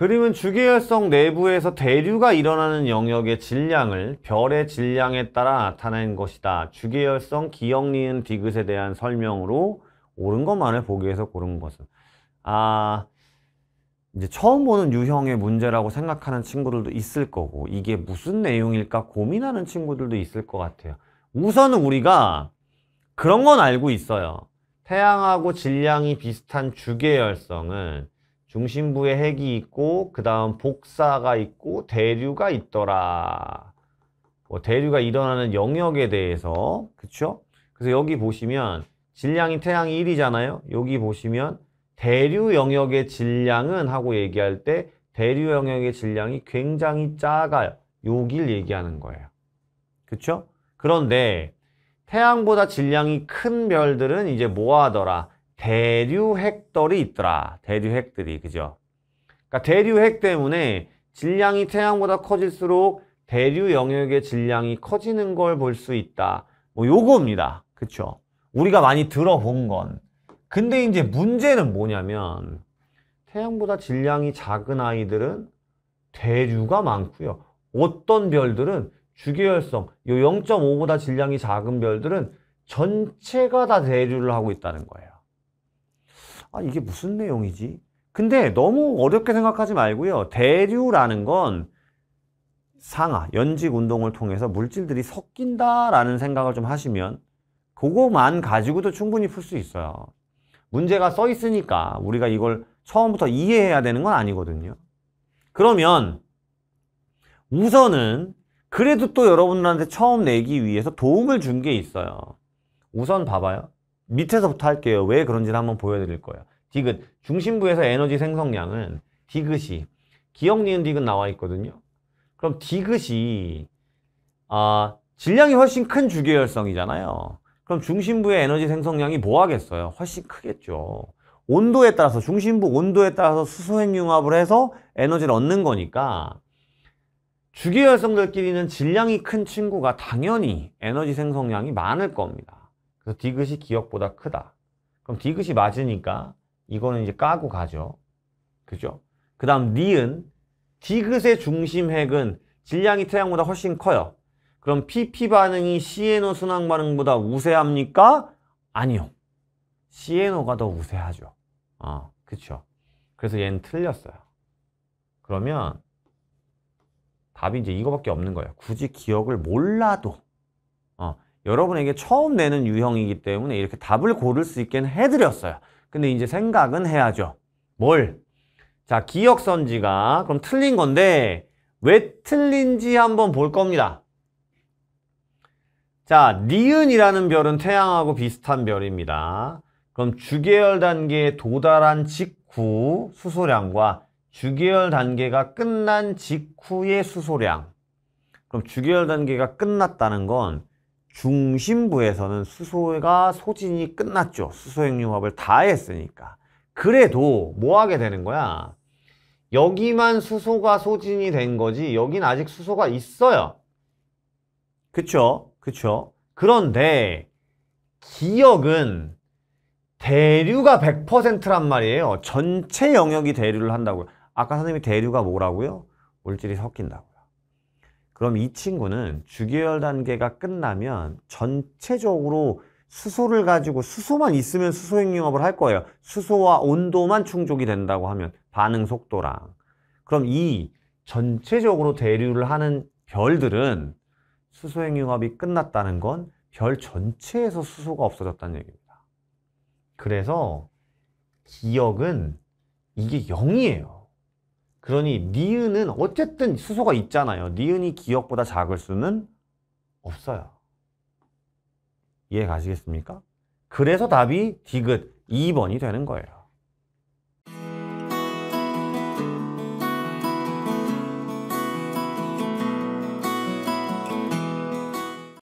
그림은 주계열성 내부에서 대류가 일어나는 영역의 질량을 별의 질량에 따라 나타낸 것이다. 주계열성 기억 니은 디귿에 대한 설명으로 옳은 것만을 보기위해서 고른 것은 아 이제 처음 보는 유형의 문제라고 생각하는 친구들도 있을 거고 이게 무슨 내용일까 고민하는 친구들도 있을 것 같아요. 우선은 우리가 그런 건 알고 있어요. 태양하고 질량이 비슷한 주계열성은 중심부에 핵이 있고 그 다음 복사가 있고 대류가 있더라. 뭐 대류가 일어나는 영역에 대해서 그쵸? 그래서 여기 보시면 질량이 태양이 1이잖아요. 여기 보시면 대류 영역의 질량은 하고 얘기할 때 대류 영역의 질량이 굉장히 작아요. 요길 얘기하는 거예요. 그쵸? 그런데 태양보다 질량이 큰 별들은 이제 뭐 하더라? 대류핵들이 있더라. 대류핵들이 그죠? 그러니까 대류핵 때문에 질량이 태양보다 커질수록 대류 영역의 질량이 커지는 걸 볼 수 있다. 뭐요겁니다 그쵸? 우리가 많이 들어본 건. 근데 이제 문제는 뭐냐면 태양보다 질량이 작은 아이들은 대류가 많고요. 어떤 별들은 주계열성, 요 0.5보다 질량이 작은 별들은 전체가 다 대류를 하고 있다는 거예요. 아, 이게 무슨 내용이지? 근데 너무 어렵게 생각하지 말고요. 대류라는 건 상하, 연직 운동을 통해서 물질들이 섞인다라는 생각을 좀 하시면 그거만 가지고도 충분히 풀 수 있어요. 문제가 써 있으니까 우리가 이걸 처음부터 이해해야 되는 건 아니거든요. 그러면 우선은 그래도 또 여러분들한테 처음 내기 위해서 도움을 준 게 있어요. 우선 봐봐요. 밑에서부터 할게요. 왜그런지를 한번 보여드릴 거예요. 디귿, 중심부에서 에너지 생성량은 디귿이 기억 니은 디귿 나와 있거든요. 그럼 디귿이 아, 질량이 훨씬 큰 주계열성이잖아요. 그럼 중심부의 에너지 생성량이 뭐 하겠어요? 훨씬 크겠죠. 온도에 따라서 중심부 온도에 따라서 수소핵 융합을 해서 에너지를 얻는 거니까 주계열성들끼리는 질량이 큰 친구가 당연히 에너지 생성량이 많을 겁니다. 그래서 디귿이 기억보다 크다. 그럼 디귿이 맞으니까 이거는 이제 까고 가죠. 그죠? 그 다음 니은 디귿의 중심 핵은 질량이 태양보다 훨씬 커요. 그럼 PP 반응이 CNO 순환 반응보다 우세합니까? 아니요. CNO가 더 우세하죠. 아, 그쵸. 그래서 얘는 틀렸어요. 그러면 답이 이제 이거밖에 없는 거예요. 굳이 기억을 몰라도 여러분에게 처음 내는 유형이기 때문에 이렇게 답을 고를 수 있게 해드렸어요. 근데 이제 생각은 해야죠. 뭘? 자, 기억 선지가 그럼 틀린 건데 왜 틀린지 한번 볼 겁니다. 자, 니은이라는 별은 태양하고 비슷한 별입니다. 그럼 주계열 단계에 도달한 직후 수소량과 주계열 단계가 끝난 직후의 수소량 그럼 주계열 단계가 끝났다는 건 중심부에서는 수소가 소진이 끝났죠. 수소핵융합을다 했으니까. 그래도 뭐 하게 되는 거야? 여기만 수소가 소진이 된 거지 여긴 아직 수소가 있어요. 그쵸? 그쵸? 그런데 기억은 대류가 100%란 말이에요. 전체 영역이 대류를 한다고요. 아까 선생님이 대류가 뭐라고요? 물질이 섞인다고. 그럼 이 친구는 주계열 단계가 끝나면 전체적으로 수소를 가지고 수소만 있으면 수소핵융합을할 거예요. 수소와 온도만 충족이 된다고 하면 반응 속도랑 그럼 이 전체적으로 대류를 하는 별들은 수소핵융합이 끝났다는 건 별 전체에서 수소가 없어졌다는 얘기입니다. 그래서 기억은 이게 0이에요. 그러니 니은은 어쨌든 수소가 있잖아요. 니은이 기억보다 작을 수는 없어요. 이해 가시겠습니까? 그래서 답이 디귿 2번이 되는 거예요.